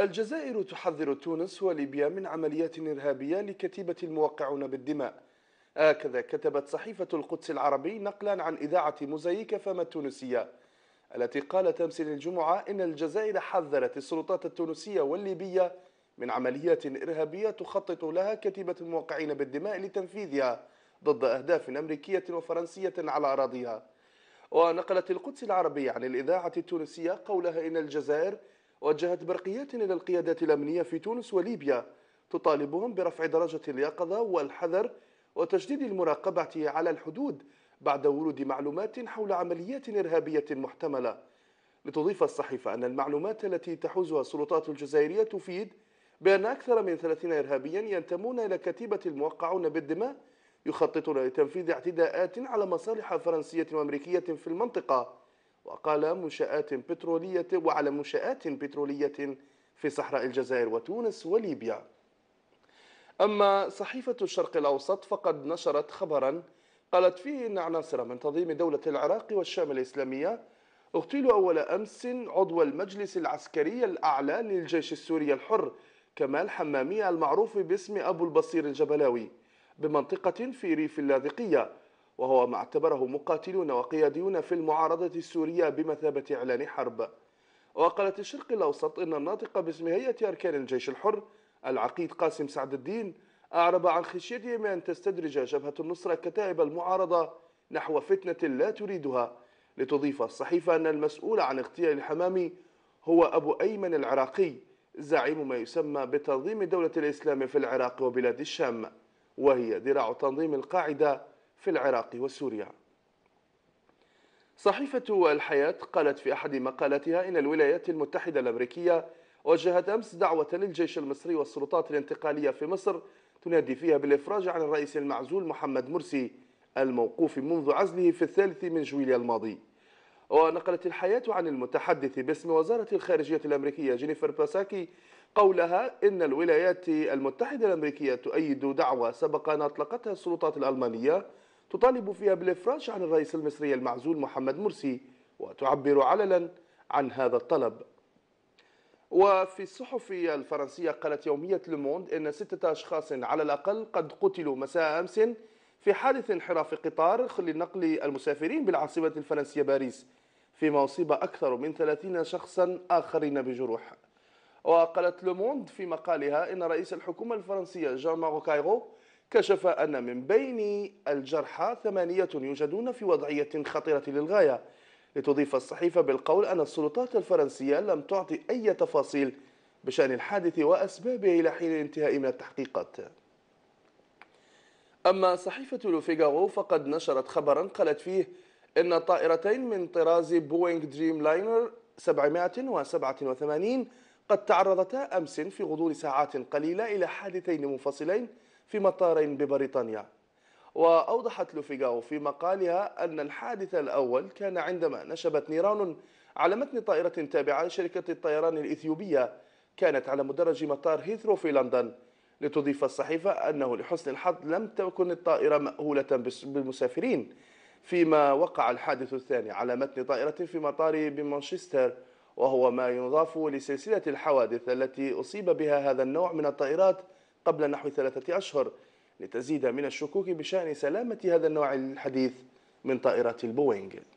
الجزائر تحذر تونس وليبيا من عمليات إرهابية لكتيبة الموقعون بالدماء هكذا كتبت صحيفة القدس العربي نقلا عن إذاعة مزيكة فما التونسية التي قالت أمس الجمعة إن الجزائر حذرت السلطات التونسية والليبية من عمليات إرهابية تخطط لها كتيبة الموقعين بالدماء لتنفيذها ضد أهداف أمريكية وفرنسية على أراضيها ونقلت القدس العربي عن الإذاعة التونسية قولها إن الجزائر وجهت برقيات إلى القيادات الأمنية في تونس وليبيا تطالبهم برفع درجة اليقظة والحذر وتشديد المراقبة على الحدود بعد ورود معلومات حول عمليات إرهابية محتملة لتضيف الصحيفة أن المعلومات التي تحوزها السلطات الجزائرية تفيد بأن أكثر من 30 إرهابيا ينتمون إلى كتيبة الموقعون بالدماء يخططون لتنفيذ اعتداءات على مصالح فرنسية وأمريكية في المنطقة وقال منشآت بترولية وعلى منشآت بترولية في صحراء الجزائر وتونس وليبيا أما صحيفة الشرق الأوسط فقد نشرت خبرا قالت فيه أن عناصر من تنظيم دولة العراق والشام الإسلامية اغتيلوا أول أمس عضو المجلس العسكري الأعلى للجيش السوري الحر كمال حمامي المعروف باسم أبو البصير الجبلاوي بمنطقة في ريف اللاذقية وهو ما اعتبره مقاتلون وقياديون في المعارضة السورية بمثابة إعلان حرب وقالت الشرق الأوسط إن الناطق باسم هيئة أركان الجيش الحر العقيد قاسم سعد الدين أعرب عن خشيته من أن تستدرج جبهة النصرة كتائب المعارضة نحو فتنة لا تريدها لتضيف الصحيفة أن المسؤول عن اغتيال الحمامي هو أبو أيمن العراقي زعيم ما يسمى بتنظيم دولة الإسلام في العراق وبلاد الشام وهي ذراع تنظيم القاعدة في العراق وسوريا صحيفة الحياة قالت في أحد مقالاتها إن الولايات المتحدة الأمريكية وجهت أمس دعوة للجيش المصري والسلطات الانتقالية في مصر تنادي فيها بالإفراج عن الرئيس المعزول محمد مرسي الموقوف منذ عزله في الثالث من جويليا الماضي ونقلت الحياة عن المتحدث باسم وزارة الخارجية الأمريكية جينيفر باساكي قولها إن الولايات المتحدة الأمريكية تؤيد دعوة سبق أن أطلقتها السلطات الألمانية تطالب فيها بالإفراج عن الرئيس المصري المعزول محمد مرسي وتعبر علنا عن هذا الطلب وفي الصحف الفرنسية قالت يومية لوموند أن ستة أشخاص على الأقل قد قتلوا مساء أمس في حادث انحراف قطار لنقل المسافرين بالعاصمة الفرنسية باريس فيما أصيب أكثر من 30 شخصا آخرين بجروح وقالت لوموند في مقالها أن رئيس الحكومة الفرنسية جان مارو كايرو كشف أن من بين الجرحى ثمانية يوجدون في وضعية خطيرة للغاية لتضيف الصحيفة بالقول أن السلطات الفرنسية لم تعطي أي تفاصيل بشأن الحادث وأسبابه إلى حين الانتهاء من التحقيقات أما صحيفة لوفيغارو فقد نشرت خبرا قالت فيه إن طائرتين من طراز بوينغ دريم لاينر 787 قد تعرضتا أمس في غضون ساعات قليلة إلى حادثين منفصلين في مطار ببريطانيا وأوضحت لوفيغاو في مقالها أن الحادث الأول كان عندما نشبت نيران على متن طائرة تابعة لشركة الطيران الإثيوبية كانت على مدرج مطار هيثرو في لندن لتضيف الصحيفة أنه لحسن الحظ لم تكن الطائرة مأهولة بالمسافرين فيما وقع الحادث الثاني على متن طائرة في مطار بمانشستر وهو ما يضاف لسلسلة الحوادث التي أصيب بها هذا النوع من الطائرات قبل نحو ثلاثة أشهر لتزيد من الشكوك بشأن سلامة هذا النوع الحديث من طائرات البوينغ